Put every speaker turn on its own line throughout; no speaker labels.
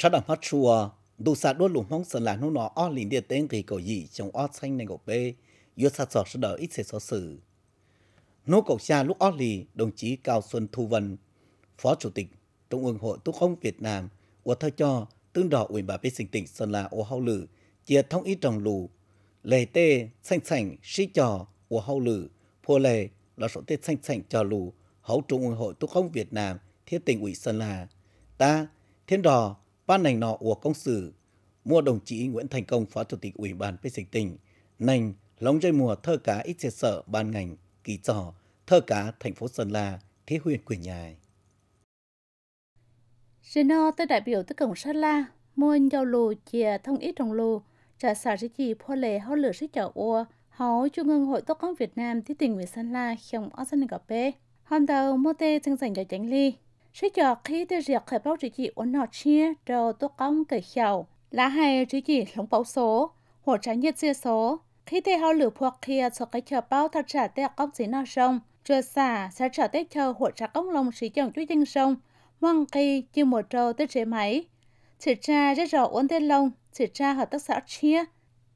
sau đó hết chùa đủ sa đốt lủng hong sơn là nó nó o liền địa tên kỳ cầu gì trong o xanh này gộp bê yếu sa sọt sơ đỡ ít sẽ so xử nô cầu xa lúc o lì đồng chí cao xuân thu vân phó chủ tịch trung ương hội tu không việt nam của thơ cho tương đỏ ủy bà bê sinh tỉnh sơn la ô hau lử chia thông ý trồng lù lề tê xanh xanh sĩ trò ô hau lử phô lề là số tê xanh xanh trò lù hậu trung ương hội tu không việt nam thiết tỉnh ủy sơn la ta thiên đò ban hành nọ của công sử mua đồng chí Nguyễn Thành Công Phó Chủ tịch Ủy ban Phê Dịch tỉnh, nành lóng dây mùa thơ cá ít xe sở ban ngành, kỳ trò, thơ cá thành phố Sơn La, thế huyện quyền nhài.
Reno tới đại biểu tới cổng Sơn La, mua nhau lù chìa thông ít trong lù, trả xả sĩ chỉ phô lệ hó lửa sĩ chảo ua, hó trung ương hội tốt công Việt Nam tí tình người Sơn La không ở dân gặp bê. Hôm đầu mô tê chân dành cho tránh ly, sẽ cho khi tế việc khởi báo chỉ chỉ ổn nọ chia đầu tốt công cởi khảo là hai chỉ chỉ lóng báo số hỗ trái nhiệt dưa số khi tế hao lửa hoặc kia cho cái chờ báo thật trả tế công chỉ nọ sông chưa xả sẽ trả tế chờ hỗ trợ công lòng sĩ chồng chú chân sông mong kỳ như một trâu tế chế máy chỉ tra rất rõ ổn tế lông chỉ tra hợp tác xã chia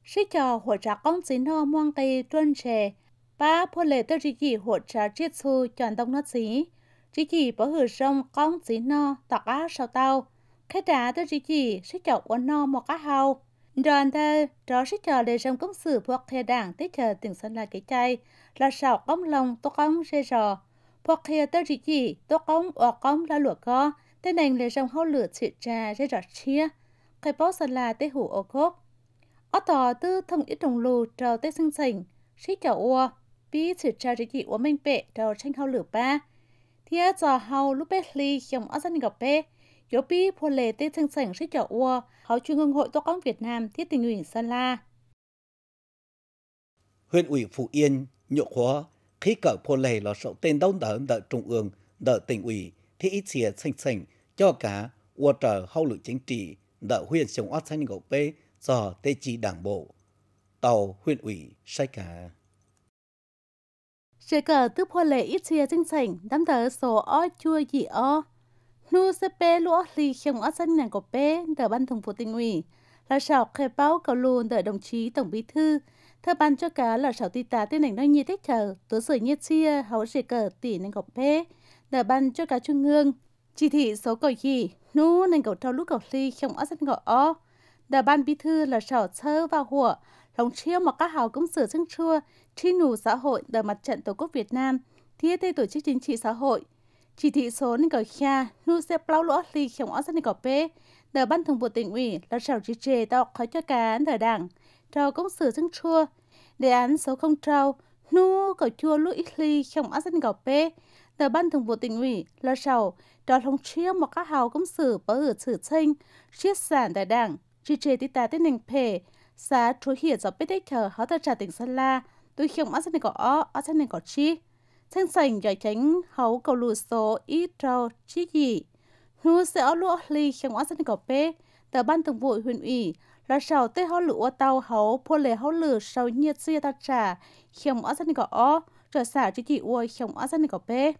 sẽ cho hỗ trợ công chỉ nọ mong kỳ tuân trẻ ba phô lệ tới chỉ chỉ hỗ trợ chiết xu chọn đông nó xí chỉ chỉ bỏ hứa sông con dĩ no tọt á sau tao khai trả tới chỉ chỉ sẽ chậu quán no một cá hầu đoàn thơ trò sẽ chờ để sông công sự phục thề đảng tới chờ từng sân là cái chay là sào công lòng tô công xe rò phục thề tới chỉ chỉ tô công ở công là lụa co tên đành để sông hâu lửa chị trà sẽ rọ chia khai bó sân là tới hủ ô khốp ở tỏ tư thông ít đồng lù trò tới sinh sình sẽ chậu ua bí chị trà chỉ chỉ uống minh bệ trò tranh hâu lửa ba thia cho hầu lúc bé Li trong ở dân gặp bé yếu bi phô lệ tê thân sảnh sẽ chở ua hậu trung ương hội tô con Việt Nam thiết tình ủy Sơn La
huyện ủy Phú Yên nhộ khóa khi cỡ phô lệ là sổ tên đông đỡ đỡ trung ương đỡ tỉnh ủy thì ít xìa sảnh sảnh cho cả ua trở hậu lực chính trị đỡ huyện sống ở dân gặp bé do tê chỉ đảng bộ tàu huyện ủy sai cả
sẽ cờ tức hoa lệ ít chia chân sảnh, đám thờ số o chua dị o. nú sẽ bê lũa lì khiêm ngõ dân nhà của bê, đờ ban thường vụ tình ủy. Là sảo khởi báo cầu lùn đợi đồng chí tổng bí thư. Thơ ban cho cá là sảo tì tá tên nảnh nói nhi thích chờ, tố sửa nhiệt chia, hấu sẽ cờ tỷ nành của bê. Đờ ban cho cá trung ương. Chỉ thị số cầu gì, nú nành cầu trao lúc cầu lì khiêm ngõ dân ngõ o. Đờ ban bí thư là sảo thơ và hủa, lòng chiêu mà các hào cũng sửa chân chua, chi nù xã hội đời mặt trận Tổ quốc Việt Nam, thiết tê tổ chức chính trị xã hội. Chỉ thị số nên gọi kha, nu sẽ plau lỗ lì khổng áo dân cỏ bê, đời ban thường vụ tỉnh ủy là trào trì trề tạo khói cho cá án đời đảng, trào cũng sửa chân chua. Đề án số không trào, nu cầu chua lũ ít lì khổng áo dân cỏ bê, tờ ban thường vụ tỉnh ủy là sầu đó thông chia một các hào công sử bớ ở xử sinh chiết sản đại đảng chỉ trề tí tá tên nền phê sa chú hiểu cho biết đích thờ họ ta trả tỉnh Sơn La, tôi không ở sân có ở, ở sân có chi. Thanh sành giỏi tránh hấu cầu lù số ít trâu chi gì. Nhu sẽ ở lũ ly không ở sân có bê, tờ ban thường vụ huyện ủy, là sầu tê hấu lũ tàu hấu phô lệ hấu lử sầu nhiệt xưa ta trả, không ở sân có o trở xả chi chi uôi không ở sân có bê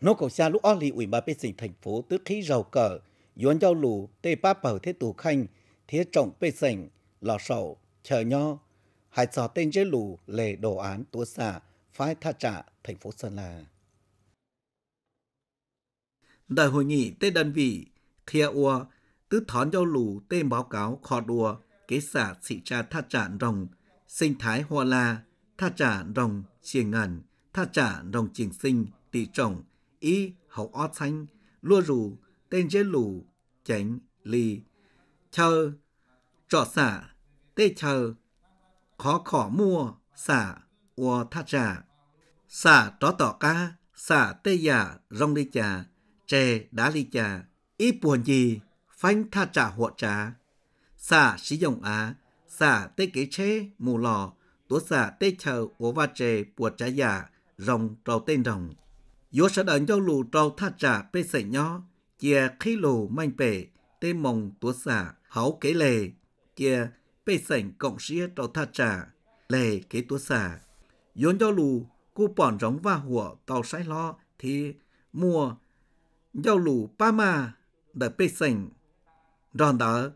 nó cầu xa lúc o lì ủy ba bên tỉnh thành phố tức khí giàu cờ yuan giao lù tê ba bảo thế tù khanh thế trọng bê sảnh lò sầu chờ nho hải sò tên chế lù lề đồ án tu xả phái tha trả thành phố sơn la đại hội nghị tê đơn vị thia ua tứ thón giao lù tê báo cáo kho đùa kế xả sĩ cha tha trả rồng sinh thái hoa la tha trả rồng chiềng ngàn tha trả rồng chiềng sinh tỷ trọng ý hậu ó xanh lua rù tên chế lù, chánh, lì, chờ, trọ xả, tê chờ, khó khó mua, xả, ua tha trà, xả tró tỏ ca, xả tê giả, rong đi trà, trè đá ly trà, ít buồn gì, phanh tha trà hộ trà, xả sử dụng á, xả tê kế chế, mù lò, tố xả tê chờ, ua va trè, buồn trà giả, rong trầu tên rồng. Yo sẽ đợi cho lù trầu tha trà bê sẻ nhó, chia khi lù manh bể tê mong tố xả háo kế lề chia bê sảnh cộng xia trò tha trả lề kế tố xả yốn cho lù cô bọn rống và hùa tàu sai lo thì mua giao lù pa ma đã bê sảnh ròn đó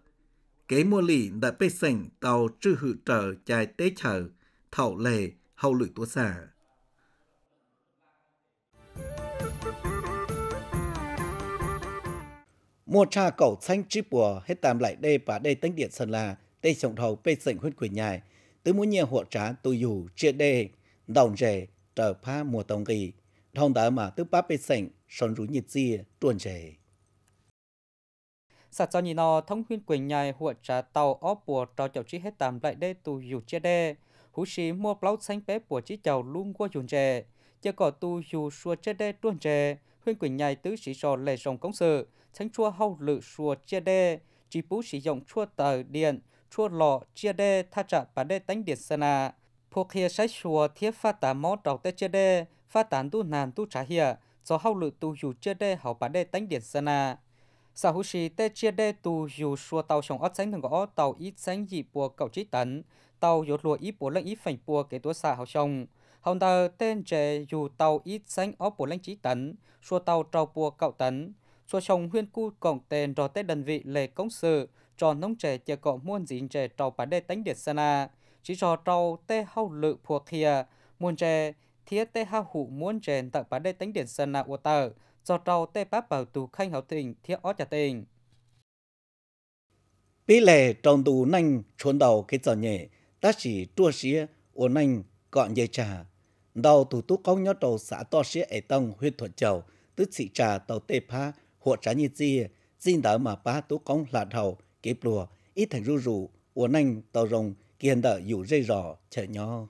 kế mua lì đã bê sảnh tàu trư hữu trợ chạy tế chở thảo lề hậu lụy tố xả mua cha cẩu xanh chi bùa hết tạm lại đê và đê tánh điện sơn la tê trọng đầu bê sảnh huyết quỷ nhài tứ muốn nhẹ hộ trá tu dù chia đê đồng rể trở pha mùa tông kỳ thông tớ mà tứ bá bê sảnh sơn rú nhiệt chia tuần rể
sát cho nhìn nó thông huyên quỷ nhài hộ trá tàu óp bùa trò chậu chi hết tạm lại đê tu dù chia đê hú sĩ mua blau xanh bé bùa chi chầu luôn qua dùn rể chưa có tu dù xua chia đê tuần rể huyên quỷ nhài tứ sĩ sò lệ rồng công sự tránh chua hậu lự xua chia đê, chỉ bú sử dụng chua tờ điện, chua lọ chia đê tha trả bản đê tánh điện sơn à. Phục hiệp sách xua thiết phát tán mó đầu tê chia đê, phát tán tu nàn tu trả hiệp, cho hậu lự tu dù chia đê hậu bản đê tánh điện sơn à. Sở hữu sĩ tê chia đê tu dù xua tàu sống ớt sánh thường gõ tàu ít sánh dị bùa cậu trí tấn, tàu dột lùa ít bùa lệnh ít phảnh bùa kế tố xạ hậu sông. Hồng tờ tên trẻ dù tàu ít sánh ớt bùa lệnh trí tấn, xua tàu trâu bùa cậu tấn, số chồng huyên cu còn tên rõ tết đơn vị lệ công sự, cho nông trẻ chỉ có muôn dính trẻ trâu bà đề tánh điện điệt sana, chỉ cho trâu tê hau lự phua kia, muôn trẻ thiết tê hau hủ muôn trẻ tại bà đề tánh điện điệt sana ua tờ, do trâu tê báp bảo tù khanh hảo tình thiết ó trả tình.
Bí lệ trong tù nành trốn đầu cái giờ nhẹ, ta chỉ chua xía ua nành gọn dây trà. Đầu tù tú công nhó trâu xã to xía ẻ tông huyên thuận chầu, tức xị trà tàu tê phá như xin đỡ mà công kế lùa ít thành ru 或者你自己进到嘛把都讲辣头给不，一层入入，我能到容见到有热热切 nhau.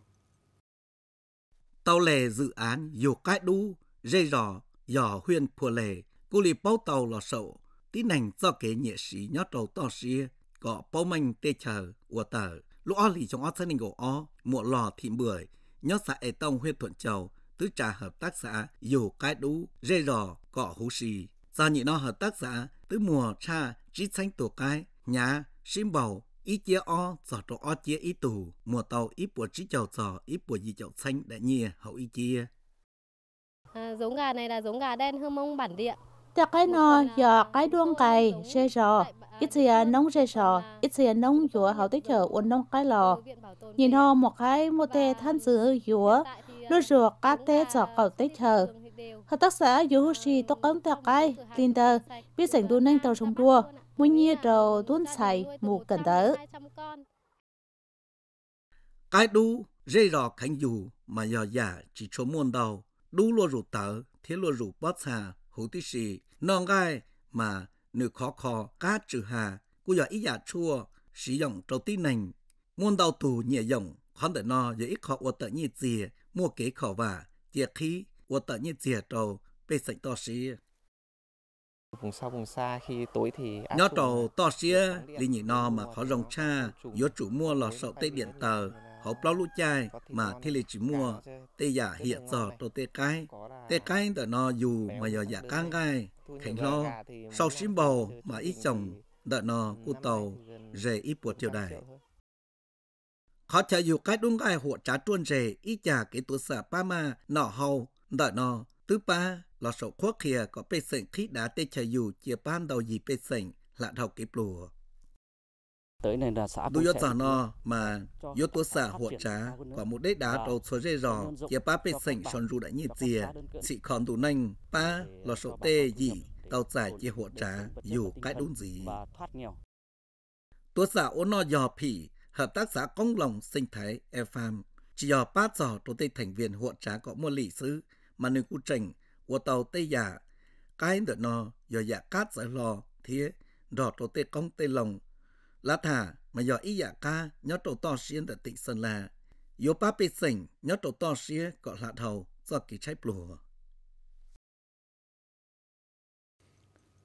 Tàu rồng đỡ dây nhỏ tàu lề dự án dù cái đu, dây rò, dò huyên phùa lề, cô lì bao tàu lò sậu, tí nành do kế nhẹ sĩ nhó trầu to xìa, có bao manh tê chờ, ua tờ, lũ o lì trong o thân đình gỗ o, mùa lò thị bưởi, nhó xã ế tông huyên thuận trầu, tứ trà hợp tác xã, dù cái đu, dây rò, cỏ hú xì. Gia nhị nó hợp tác giả tứ mùa cha trí xanh tổ cái nhà sim bầu ý chia o giỏ trọ o chia ý tù mùa tàu ý bùa trí chầu giỏ ý bùa gì chậu xanh đại nhi hậu ý chia.
À, giống gà này là giống gà đen hương mông bản địa. Tại cái nó giờ cái đuông cày xe rò ít thì à, nóng xe sò ít thì à, nóng dùa hậu tích chở uốn nóng cái lò nhìn ho một cái một tê than dứa dùa nó rùa cá tê sọ cầu tích chở Hợp tác xã Yohoshi tóc ấm tạc ai, Linda, biết dành đua nâng tàu trong đua, muốn nhiên đầu tuôn xài mù cần tớ.
Cái đu dây rò khánh dù mà nhỏ già chỉ cho muôn đầu, đu lua rủ tớ, thế lua rủ bót xà, hữu tí xì, non gai mà nữ khó khó cá trừ hà, cô nhỏ ít giả chua, sử dụng trâu tí nành, muôn đầu tù nhẹ dòng, khoan tờ no dễ ít khó ua tờ nhị dìa, mua kế khó và chia khí của tận nhiên dìa trầu bê sảnh to xí. Vùng sâu vùng xa khi tối thì... Nhó trầu to xí lý nhị no mà khó rồng cha, yếu chủ mua lò sậu tê điện tờ, họ bao lũ chai mà thế lì chỉ mua tê giả hiện giờ tôi tê cái tê cái tờ nó dù mà giờ giả cang gai khánh lo sau xin bầu mà ít chồng đợi nó cu tàu rể ít buộc triều đài khó chờ dù cái đúng gai hộ trả chuôn rể ít chả cái tuổi sợ ba ma nọ hầu đợi nó thứ ba là sổ quốc kia có bê sệnh khí đá tê chờ dù chia ban đầu gì bê sệnh là đầu kịp lùa tới này là xã tôi cho nó mà yo tố xã hộ trá và một đế đá đầu số dây rò chia ba bê sệnh son ru đã nhị chia chỉ còn đủ nanh ba là sổ tê gì tàu giải chia hộ trá dù cái đúng gì tố xã ôn no dò phỉ hợp tác xã công lòng sinh thái EFAM chỉ dò bát dò tổ tê thành viên hộ trá có một lì sư mà nên cụ trình của tàu tây giả cái đợt nó giờ giả dạ cát giải lò thế đỏ tổ tê công tê lòng lá thả mà giờ ý giả dạ ca nhớ tổ to xuyên tại tỉnh sơn la yếu pa bê sình nhớ tổ to xuyên gọi là thầu do kỳ trái plùa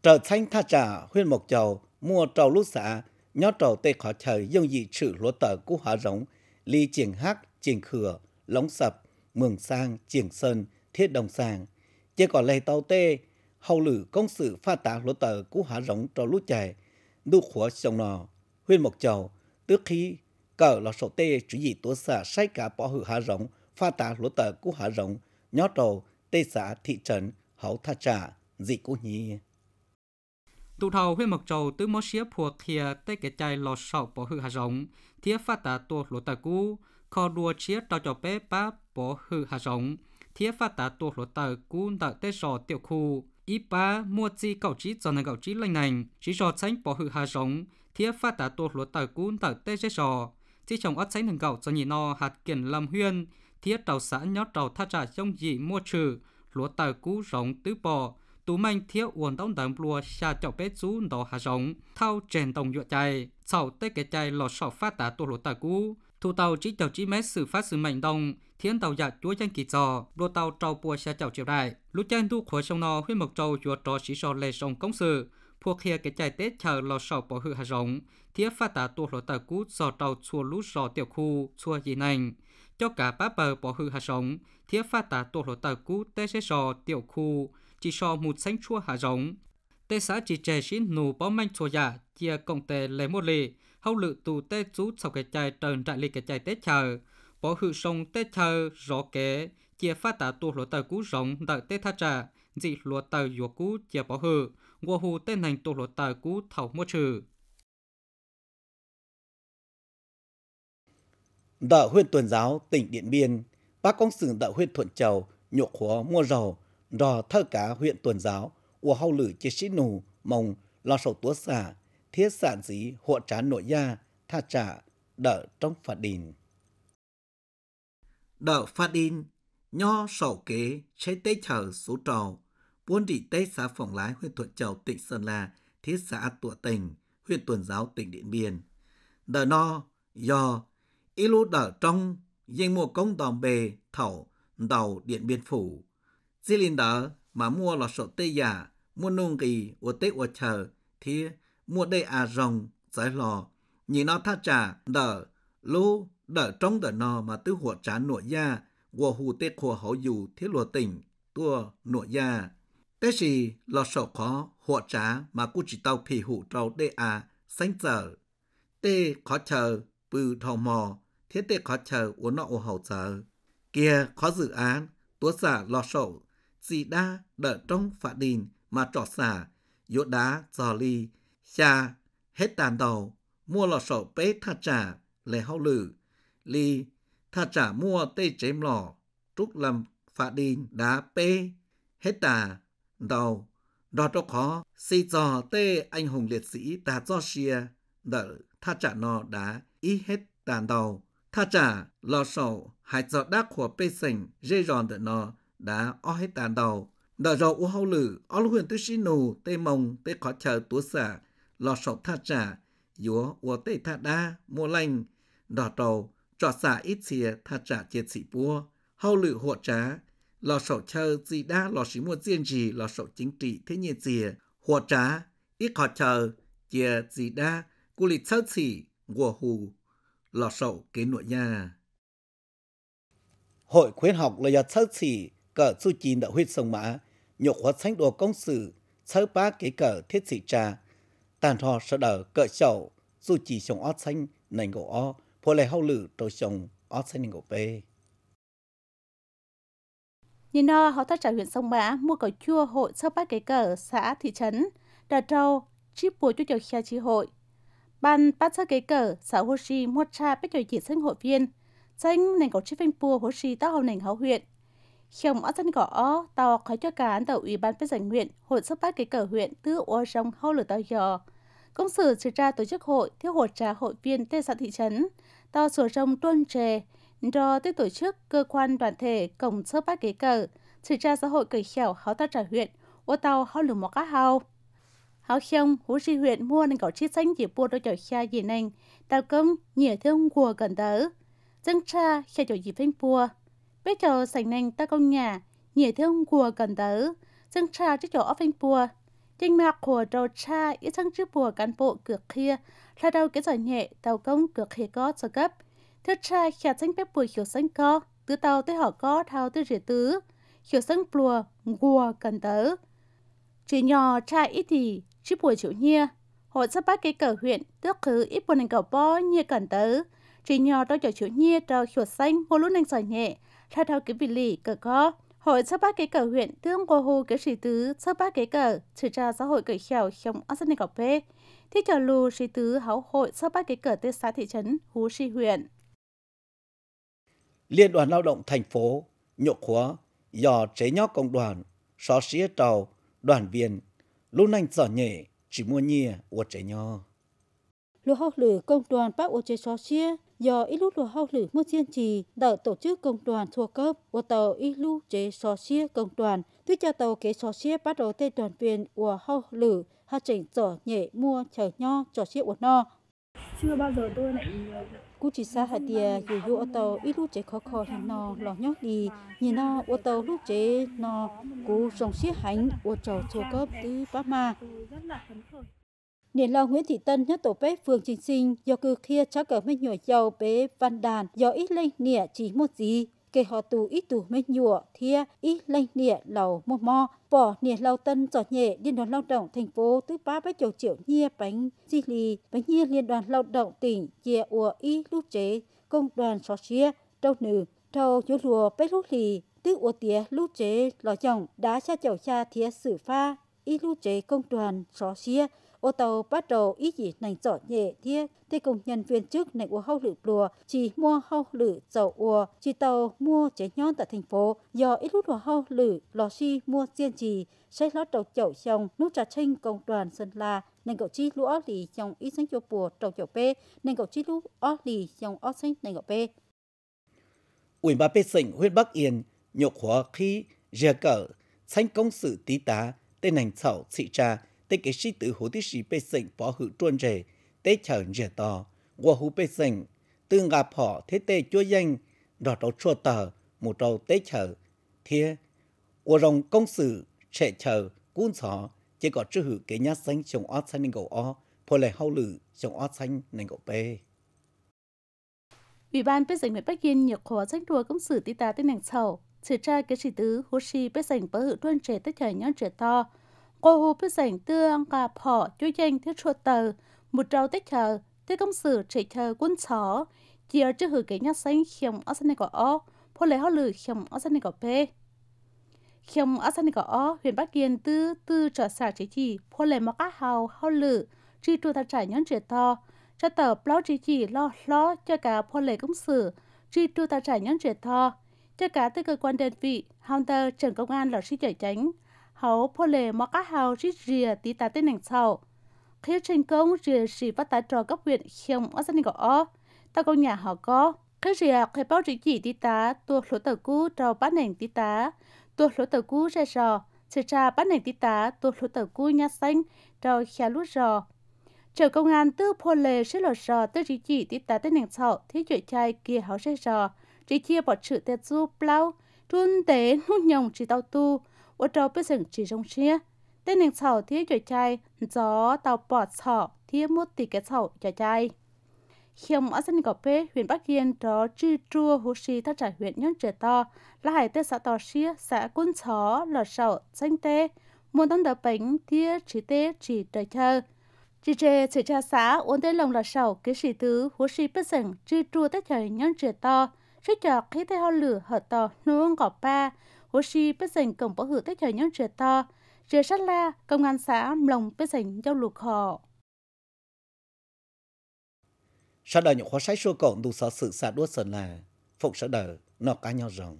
trở thành tha trả huyên mộc chầu mua trầu lút xã nhớ trầu tê khó trời dân dị trữ lúa tờ cú hóa rống ly triển hát triển khừa lóng sập mường sang triển sơn thiết đồng sàng. Chỉ có lấy tàu tê, hầu lử công sự pha tá lỗ tờ cú hạ rộng cho lũ chạy, đu khóa sông nò, huyên một chầu, tức khi cờ là sổ tê chủ gì tố xã sai cả bỏ hử hạ rộng, pha tá lỗ tờ cú hạ rộng, nhó trầu, tê xã thị trấn, hậu tha trả, dị cú nhi Tụ thầu
huyên mộc trầu tứ mô xía phùa thìa tê kẻ chai lò sọ bỏ hư hạ rộng, thía phát tà tua lỗ tà cú, kho đua chia trò trò bé bá bỏ hư hạ rộng thiết phát tá tổ lỗ tờ cún tờ tế sò tiểu khu ít ba mua chi cầu trí cho nên cầu trí lành nành chỉ sò tránh bỏ hư hà giống thiết phát tá tổ lỗ tờ cún tờ tế tê sò chỉ trồng ớt tránh thằng cầu cho nhị no hạt kiển lâm huyên thiết tàu xã nhót tàu tha trả trong dị mua trừ lúa tờ cũ rộng tứ bò tú manh thiếu uốn đóng đầm lúa xa chọc bé chú đỏ hà rộng thao chèn đồng nhựa chạy sau tế cái chạy lọt sọ phát tả tổ lúa tờ cũ thủ tàu chỉ chào chỉ mét sự phát sự mạnh động thiên tàu giặc chúa chân kỳ trò đua tàu trâu bùa xe chào chiều đại lúc chân thu khóa sông nò huyết mộc trâu chúa trò chỉ so lệ sông công sự thuộc kia cái chạy tết chờ lò sọ bỏ hư hà rộng thiết phát tả tuột lò tờ cú sò trâu chua lú sò tiểu khu chua gì nành cho cả ba bờ bỏ hư hà rộng thiết phát tả tuột lò tờ cú tê xe sò tiểu khu chỉ sò một xanh chua hà rộng tê xã chỉ trẻ xin nụ bó manh chua giả dạ chia cộng tề lấy một lì hậu lự tù tê chú sau cái chạy trần trại lì cái chạy tết chờ bỏ hữu sông tết chờ rõ kế chia phát tả tù lúa tờ cú rộng đợi tết tha trả dị lúa tờ dùa cú chia bỏ hữu ngô hù tên hành tù lúa tờ cú thảo mua trừ
đạo huyện tuần giáo tỉnh điện biên bác công sự đạo huyện thuận châu nhộ khó mua dầu rò thơ cá huyện tuần giáo của hậu lử chia sĩ nù mông lo sầu túa xả thiết sản dĩ hộ trá nội gia, tha trả, đỡ trong phạt đình. Đỡ phạt đình, nho sổ kế, chế tế chờ số trò, buôn trị tế xã phòng lái huyện thuận châu tỉnh Sơn La, thiết xã tụa tỉnh, huyện tuần giáo tỉnh Điện Biên. Đỡ no, do, y lũ đỡ trong, danh mua công tòm bề, thẩu, đầu Điện Biên Phủ. Di linh đỡ mà mua lọt sổ tê giả, mua nung kỳ, của tế của chờ, thiết mua đây à rồng giải lò nhị nó tha trả đỡ lô đỡ trong đỡ nò mà tứ hộ trả nội gia của hù tê khổ hậu dù thiết lùa tỉnh tua nội gia tế gì lò sổ khó hộ trả mà cũng chỉ tàu phì hụ trâu đê à sánh giờ tê khó chờ bư thò mò thiết tê khó chờ uống nọ hậu giờ kia khó dự án tua xả lò sổ gì đa đỡ trong phạ đình mà trọ xả dỗ đá giò ly cha hết tàn đầu, mua lọ sổ bế tha trả, lệ hậu lử, li tha trả mua tê chém lò, trúc lâm phạ đình đá bê, hết tà, đầu, đò cho khó, si dò tê anh hùng liệt sĩ ta do xìa, đỡ tha trả nó đá, ý hết tàn đầu, tha trả lò sổ hải dọ đắc của bê sành, dây ròn đỡ nó đá o hết tàn đầu, đỡ rộ u hậu lử, o lưu huyền tư xí nù, tê mông, tê khó chờ tú xả, lò sọc tha trả, yếu ua tê tha đa, mua lành, đỏ trầu, trọ xả ít xìa tha trả chia sĩ bùa, hâu lự hộ trá, lò sọc chờ gì đa lò sĩ mua riêng gì lò sọc chính trị thế nhiên xìa, hộ trá, ít họ chờ, chia gì đa, cụ lì sơ xỉ, ngùa hù, lò sậu kế nội nhà. Hội khuyến học là do sơ xỉ, cờ su chín đã huyết sông mã, nhục hóa sánh đồ công sự, sơ bá kế cờ thiết sĩ trà, tàn thọ sợ đỡ cỡ chậu dù chỉ trồng ót xanh nành gỗ o phố lệ hậu lử trâu trồng ót xanh nành gỗ bê
nhìn no họ ta trả huyện sông mã mua cỏ chua hội sơ bát cái cờ xã thị trấn đà trâu chip bùa cho chầu khe chi hội ban bát sơ cái cờ xã hồ si mua cha biết chầu chỉ sinh hội viên xanh nành cỏ chip phanh bùa hồ si tao hồng nành hậu huyện khiom ở dân cỏ o tàu khói cho cán tàu ủy ban phép giải huyện hội sơ bát cái cờ huyện tư ô trong hậu lửa tàu giò Công sở trừ ra tổ chức hội theo hột trà hội viên tê xã thị trấn, tao sổ rông tuân trề, do tới tổ chức cơ quan đoàn thể cổng sơ bát kế cờ, trừ ra xã hội cởi khéo háo ta trả huyện, ô tao háo lửa mỏ cá hào. Háo khiông, hú tri huyện mua nên cỏ chiếc xanh chỉ buôn đôi chọi kha gì nành, tao công nhỉ thương của gần tớ. Dân cha khe chọi gì phanh bua. biết giờ sành nành ta công nhà, nhỉ thương của gần tớ. Dân cha chứ chỗ phanh bua kinh mạc của đầu cha ít thăng chữ bùa cán bộ cược kia là đầu cái giỏi nhẹ tàu công cược khế có cho cấp thứ cha khả danh bếp bùi hiểu xanh có, từ tàu tới họ có thao tới rỉa tứ hiểu xanh bùa gùa cần tớ chỉ nhỏ cha ít thì chữ bùa chịu nhia họ sắp bắt cái cờ huyện tước khứ ít bùa nành cầu bo nhia cần tớ chỉ nhỏ tao chịu chịu nhia tàu hiểu xanh hồ lúc nành giỏi nhẹ là tàu cái vị lì cờ có Hội sơ bát kế cờ huyện tương qua hồ kế sĩ tứ sơ bát kế cờ chỉ ra xã hội cởi khèo trong Arsenik cọc phê. Thì chờ lù sĩ tứ háo hội sơ bát kế cờ tê xã thị trấn Hú Si huyện.
Liên đoàn lao động thành phố nhộn khóa dò chế nhóc công đoàn xó xía tàu đoàn viên lúc nành giỏ nhẹ chỉ mua nhia uột chế nhò.
Lúc học lửa công đoàn bác ô chế xó xía do ilu lùa hậu lử mua chiên trì đợi tổ chức công đoàn thua cấp của tàu ilu chế so xia công đoàn tuy cho tàu kế so xia bắt đầu tây đoàn viên của hậu lử hạ chỉnh trở nhẹ mua chờ nho trò xia của no chưa bao giờ tôi lại cú chỉ xa hạt tìa dù dù ô tàu ít lúc chế khó khó thì no lò nhót đi nhìn no ô tàu lúc chế no cú sông xiết hành ô trầu thua cấp tứ ba ma nên lo Nguyễn Thị Tân nhất tổ bếp phường Trình sinh do cư kia cho cờ mấy nhủa dầu bế văn đàn do ít lên nịa chỉ một gì. Kể họ tù ít tù mấy nhủa thia ít lên nịa lầu một mò. Bỏ nịa lao tân giọt nhẹ liên đoàn lao động thành phố tứ ba bách chầu triệu nhia bánh di lì bánh nhia liên đoàn lao động tỉnh chia ùa y lúc chế công đoàn xó chia trâu nữ trâu chúa lùa bế lúc lì tứ ua tía lúc chế lò chồng đá cha chầu cha thia sử pha y lúc chế công đoàn xó chia ô tô bắt đầu ý gì nành rõ nhẹ thiết thế công nhân viên chức nành ô hâu lử lùa chỉ mua hâu lử dầu ùa chỉ tàu mua chế nhon tại thành phố do ít lút hồ hâu lử lò xi mua diên trì xây lót đầu chậu trồng nút trà chanh công đoàn sơn la nành cậu chi lúa lì trong ít sáng chùa bùa trầu chậu pê nành cậu chi lúa ó lì trong ó xanh nành cậu
pê ủy ba pê sảnh huyện bắc yên nhục hóa khi dè cỡ thành công sự tí tá tên hành thảo thị trà tế cái sĩ tử hồ tí sĩ bê sinh phó hữu trôn rề, tế chở rẻ tò, qua hữu bê sinh, từ ngà phỏ thế tế chúa danh, đỏ đầu chua tờ, một đầu tế chở, thiê, qua rồng công sự, trẻ chờ cuốn sọ, chỉ có chữ hữu cái nhát xanh trong ót xanh nên gầu o, phô lệ hậu lử trong ót xanh nên gầu bê.
Ủy ban bế dịch miền Bắc Yên nhật khóa danh đùa công sự tí tá tên nàng sầu, chỉ tra cái sĩ tứ hô si bế dịch phó hữu tuân trẻ tế trời nhón trẻ to, cô hù bế dành tương gặp họ chú dành thiết chua tờ, một trâu tích chờ, tư công sự trị chờ quân chó, chỉ ở trước hử cái nhắc xanh khiêm ở sân này có o, phô lấy hóa lử khiêm ở sân này có bê. Khiêm ở sân này có o, huyện Bắc Kiên tư tư trở xả chỉ chỉ, phô lấy mọc á hào hóa lử, tri trù thật trải nhắn trẻ to, cho tờ báo chỉ chỉ lo lo cho cả phô lấy công sự, tri trù thật trải nhắn trẻ to, cho cả tới cơ quan đơn vị, hòn tờ trưởng công an là sĩ chở tránh, hầu phô lệ mọ cá hào rít rìa tí tá tên nành sau khi trên công rìa sĩ và tá trò cấp huyện khiêm ở dân gõ ta công nhà họ có khi rìa khai báo rỉ chỉ tí tá tua số tờ cú trò bán nành tí tá tua số tờ cú ra rò sẽ trà bán nành tí tá tua số tờ cú nhà xanh trò khá lút rò chờ công an tư phô lệ sẽ lọt rò tư rỉ chỉ tí tá tên nành sau thế chuyện trai kia hảo sẽ rò chỉ chia bỏ chữ tên du plau trun tế nút nhồng chỉ tao tu ô trâu bế dựng chỉ trong chia. Tên hình sầu thiết cho chai, gió tàu bọt sọ thiết mốt tỷ cái sầu cho chai. ông ở dân gọp bế, huyện Bắc Yên đó chư trua hú xì thác trả huyện nhân trẻ to, là hải tế xã tò xia, xã quân chó, lò sầu, xanh tê, muốn tăng đỡ bánh thiết chỉ tê chỉ trời chơi. Chị trề sẽ cha xã ổn tế lòng là sầu kế sĩ tứ hú sĩ bất sẵn chư trua tất trời nhân trẻ to, sẽ chọc khí thế hoa lửa hở to nuông gọp ba, oxy bế dành cổng bỏ hữu tích thời nhóm trẻ to, trẻ sát la, công an xã lồng bế dành giao lục họ.
Sau đó những khóa sách số cộng đủ sở sự xã đua sơn là phục sở đời nó cá nhau rồng.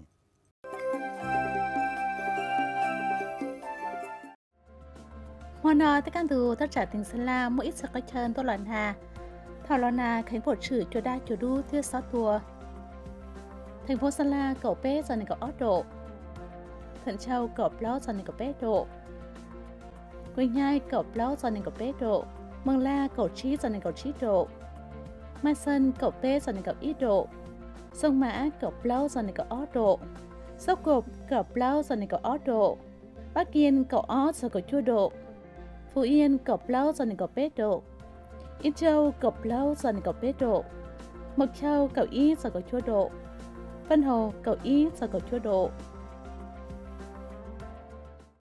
Hoa nò tất cả từ tất trả tình sơn la mỗi ít sở có chân tôi loạn hà. Thảo lo nà khánh phổ trữ cho đa chùa đu tiêu sáu tùa. Thành phố Sơn La cậu bé giờ này cậu ót độ cậu Pedro. Quỳnh Nhai cậu Blog cho nên cậu Pedro. Mường La cậu Chi cho nên Chi Độ. Mai Sơn cậu P cho nên Ít Độ. Sông Mã cậu Blog cho nên cậu Độ. Sóc Cộp cậu Blog cho nên cậu Độ. Bắc Yên cậu Ó cho cậu Chua Độ. Phú Yên cậu Blog cho nên cậu Pedro. Yên Châu cậu Blog cho nên cậu Pedro. Mộc Châu cậu Y cho cậu Chua Độ. Vân Hồ cậu Y cho cậu Chua Độ.